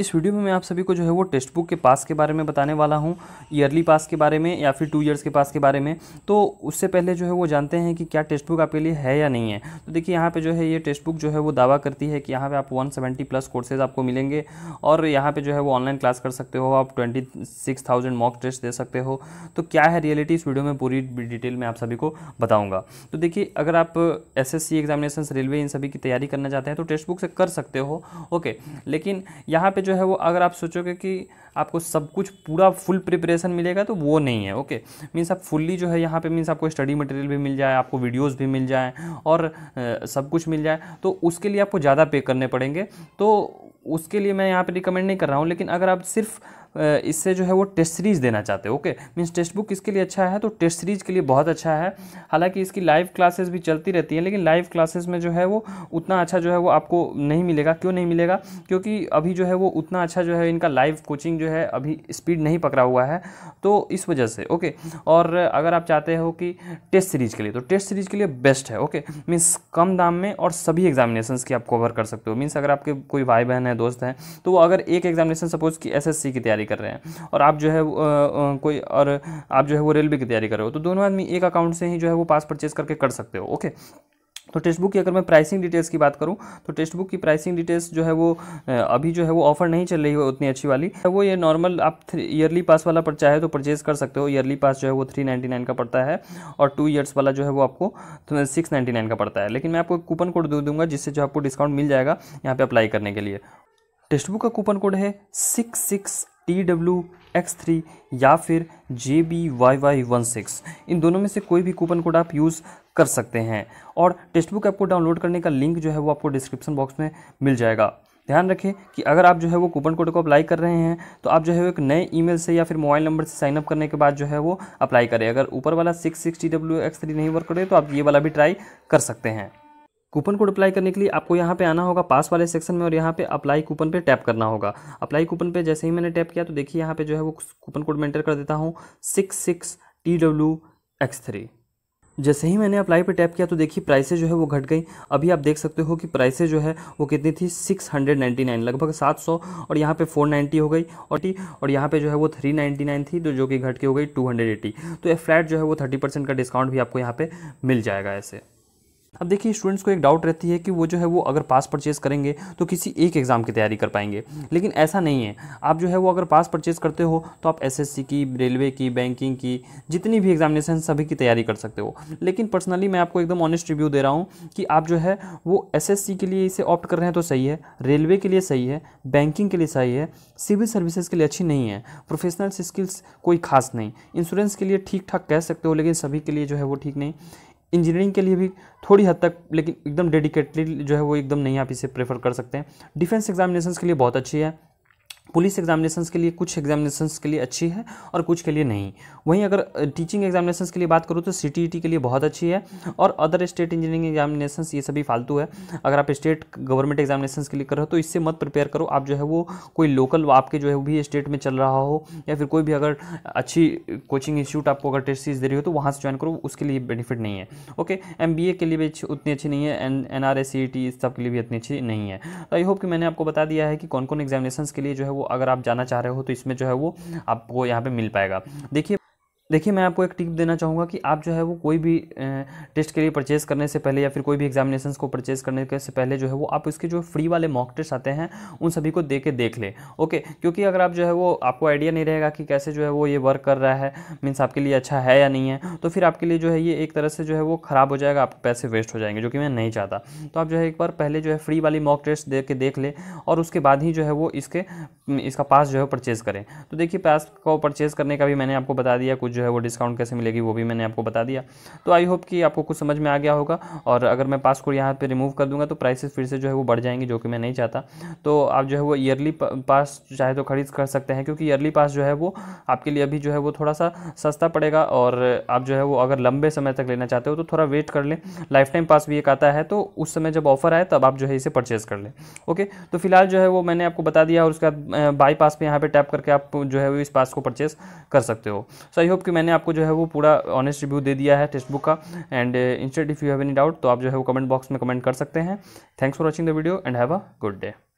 इस वीडियो में मैं आप सभी को जो है वो टेक्स्ट बुक के पास के बारे में बताने वाला हूँ ईयरली पास के बारे में या फिर टू ईयर्स के पास के बारे में तो उससे पहले जो है वो जानते हैं कि क्या टेक्स्ट बुक आपके लिए है या नहीं है तो देखिए यहाँ पर जो है ये टेक्स्ट बुक जो है वो दावा करती है कि यहाँ पर आप वन प्लस कोर्सेज आपको मिलेंगे और यहाँ पर जो है वो ऑनलाइन क्लास कर सकते हो आप twenty six thousand mock test दे सकते हो तो क्या है रियलिटी इस वीडियो में पूरी डिटेल में आप सभी को बताऊँगा तो देखिए अगर आप एस एस एग्जामिनेशन रेलवे इन सभी की तैयारी करना चाहते हैं तो टेक्स्ट बुक से कर सकते हो ओके लेकिन यहाँ पर जो जो है वो अगर आप सोचोगे कि आपको सब कुछ पूरा फुल प्रिपरेशन मिलेगा तो वो नहीं है ओके मीन्स आप फुल्ली जो है यहाँ पे मीन्स आपको स्टडी मटेरियल भी मिल जाए आपको वीडियोस भी मिल जाए और आ, सब कुछ मिल जाए तो उसके लिए आपको ज़्यादा पे करने पड़ेंगे तो उसके लिए मैं यहाँ पे रिकमेंड नहीं कर रहा हूँ लेकिन अगर आप सिर्फ इससे जो है वो टेस्ट सीरीज़ देना चाहते हो ओके मीन्स टेक्स्ट बुक इसके लिए अच्छा है तो टेस्ट सीरीज़ के लिए बहुत अच्छा है हालांकि इसकी लाइव क्लासेस भी चलती रहती हैं लेकिन लाइव क्लासेस में जो है वो उतना अच्छा जो है वो आपको नहीं मिलेगा क्यों नहीं मिलेगा क्योंकि अभी जो है वो उतना अच्छा जो है इनका लाइव कोचिंग जो है अभी स्पीड नहीं पकड़ा हुआ है तो इस वजह से ओके और अगर आप चाहते हो कि टेस्ट सीरीज़ के लिए तो टेस्ट सीरीज़ के लिए बेस्ट है ओके मीन्स कम दाम में और सभी एग्जामिनेशन की आप कवर कर सकते हो मीन्स अगर आपके कोई भाई बहन है दोस्त हैं तो वो अगर एक एग्जामिनेशन सपोज कि एस की तैयारी तैयारी कर रहे हैं और आप जो है कोई और आप जो है वो रेलवे की तैयारी कर रहे हो तो दोनों आदमी एक अकाउंट से ही जो है वो पास परचेज करके कर सकते हो ओके तो टेक्स्ट बुक की अगर मैं प्राइसिंग डिटेल्स की बात करूं तो टेक्स्ट बुक की प्राइसिंग डिटेल्स जो है वो अभी जो है वो ऑफर नहीं चल रही है उतनी अच्छी वाली तो वो ये नॉर्मल आप ईयरली पास वाला पर चाहे तो परचेज़ कर सकते हो ईयरली पास जो है वो थ्री नाइन्टी नाइन का पड़ता है और टू ईयर्स वाला जो है वो आपको सिक्स नाइन्टी नाइन का पड़ता है लेकिन मैं आपको कूपन कोड दे दूंगा जिससे जो आपको डिस्काउंट मिल जाएगा यहाँ पर अप्लाई करने के लिए टेक्स्ट बुक का कूपन कोड है six six T W X three या फिर J B Y Y one six इन दोनों में से कोई भी कूपन कोड आप यूज़ कर सकते हैं और टेक्स्ट बुक आपको डाउनलोड करने का लिंक जो है वो आपको डिस्क्रिप्शन बॉक्स में मिल जाएगा ध्यान रखें कि अगर आप जो है वो कूपन कोड को अप्लाई कर रहे हैं तो आप जो है वो एक नए ईमेल से या फिर मोबाइल नंबर से साइनअप करने के बाद जो है वो अप्लाई करें अगर ऊपर वाला six six T W X three नहीं वर्क करे तो आप ये वाला भी ट्राई कर सकते हैं कूपन कोड अप्लाई करने के लिए आपको यहाँ पे आना होगा पास वाले सेक्शन में और यहाँ पे अप्लाई कूपन पे टैप करना होगा अप्लाई कूपन पे जैसे ही मैंने टैप किया तो देखिए यहाँ पे जो है वो कूपन कोड में एंटर कर देता हूँ six six T W X three जैसे ही मैंने अप्लाई पे टैप किया तो देखिए प्राइसेज जो है वो घट गई अभी आप देख सकते हो कि प्राइसें जो है वो कितनी थी 699 लगभग 700 और यहाँ पे 490 हो गई और और यहाँ पे जो है वो 399 थी तो जो कि घट के हो गई 280 तो ये फ्लैट जो है वो 30 परसेंट का डिस्काउंट भी आपको यहाँ पे मिल जाएगा ऐसे अब देखिए स्टूडेंट्स को एक डाउट रहती है कि वो जो है वो अगर पास परचेज करेंगे तो किसी एक एग्ज़ाम की तैयारी कर पाएंगे लेकिन ऐसा नहीं है आप जो है वो अगर पास परचेज करते हो तो आप एसएससी की रेलवे की बैंकिंग की जितनी भी एग्जामिनेशन सभी की तैयारी कर सकते हो लेकिन पर्सनली मैं आपको एकदम ऑनेस्ट रिव्यू दे रहा हूँ कि आप जो है वो एस के लिए इसे ऑप्ट कर रहे हैं तो सही है रेलवे के लिए सही है बैंकिंग के लिए सही है सिविल सर्विसेज के लिए अच्छी नहीं है प्रोफेशनल स्किल्स कोई खास नहीं इंश्योरेंस के लिए ठीक ठाक कह सकते हो लेकिन सभी के लिए जो है वो ठीक नहीं इंजीनियरिंग के लिए भी थोड़ी हद तक लेकिन एकदम डेडिकेटली जो है वो एकदम नहीं आप इसे प्रेफर कर सकते हैं डिफेंस एग्जामिनेशन के लिए बहुत अच्छी है पुलिस एग्जामिनेशन के लिए कुछ एग्जामिनेशन के लिए अच्छी है और कुछ के लिए नहीं वहीं अगर टीचिंग एग्जामिनेशन के लिए बात करूँ तो सी e के लिए बहुत अच्छी है और अदर स्टेट इंजीनियरिंग एग्जामिनेशन ये सभी फालतू है अगर आप स्टेट गवर्नमेंट एग्जामिनेशन के लिए कर रहे हो तो इससे मत प्रिपेयर करो आप जो है वो कोई लोकल आपके जो है वो भी स्टेट में चल रहा हो या फिर कोई भी अगर अच्छी कोचिंग इंस्टीट्यूट आपको अगर टेस्ट सीरीज दे रही हो तो वहाँ से ज्वाइन करो उसके लिए बेनिफिट नहीं है ओके एम e e के लिए भी उतनी अच्छी नहीं है N N R S C T सब के लिए भी इतनी अच्छी नहीं है आई होप कि मैंने आपको बता दिया है कि कौन कौन एग्जामिनेशन के लिए जो है वो वो अगर आप जाना चाह रहे हो तो इसमें जो है वो आपको यहाँ पर मिल पाएगा देखिए देखिए मैं आपको एक टिप देना चाहूँगा कि आप जो है वो कोई भी टेस्ट के लिए परचेज़ करने से पहले या फिर कोई भी एग्जामिनेशन को परचेज़ करने के से पहले जो है वो आप इसके जो फ्री वाले मॉक टेस्ट आते हैं उन सभी को दे के देख ले ओके क्योंकि अगर आप जो है वो आपको आइडिया नहीं रहेगा कि कैसे जो है वो ये वर्क कर रहा है मीन्स आपके लिए अच्छा है या नहीं है तो फिर आपके लिए जो है ये एक तरह से जो है वो ख़राब हो जाएगा आपके पैसे वेस्ट हो जाएंगे जो कि मैं नहीं चाहता तो आप जो है एक बार पहले जो है फ्री वाली मॉक टेस्ट दे के देख लें और उसके बाद ही जो है वो इसके इसका पास जो है परचेज़ करें तो देखिए पास को परचेज़ करने का भी मैंने आपको बता दिया कुछ जो है वो डिस्काउंट कैसे मिलेगी वो भी मैंने आपको बता दिया तो आई होप कि आपको कुछ समझ में आ गया होगा और अगर मैं पास कोड यहाँ पर रिमूव कर दूँगा तो प्राइसेस फिर से जो है वो बढ़ जाएंगी जो कि मैं नहीं चाहता तो आप जो है वो ईयरली पास चाहे तो खरीद कर सकते हैं क्योंकि ईयरली पास जो है वो आपके लिए अभी जो है वो थोड़ा सा सस्ता पड़ेगा और आप जो है वो अगर लंबे समय तक लेना चाहते हो तो थोड़ा वेट कर लें लाइफ टाइम पास भी एक आता है तो उस समय जब ऑफर आए तब आप जो है इसे परचेज़ कर लें ओके तो फिलहाल जो है वो मैंने आपको बता दिया और उसके बाद बाई पास पर यहाँ पर टैप करके आप जो है वो इस पास को परचेज़ कर सकते हो सो आई होप क्योंकि मैंने आपको जो है वो पूरा ऑनेस्ट रिव्यू दे दिया है टेक्स्ट बुक का and instant if you have any doubt तो आप जो है वो कमेंट बॉक्स में कमेंट कर सकते हैं thanks for watching the video and have a good day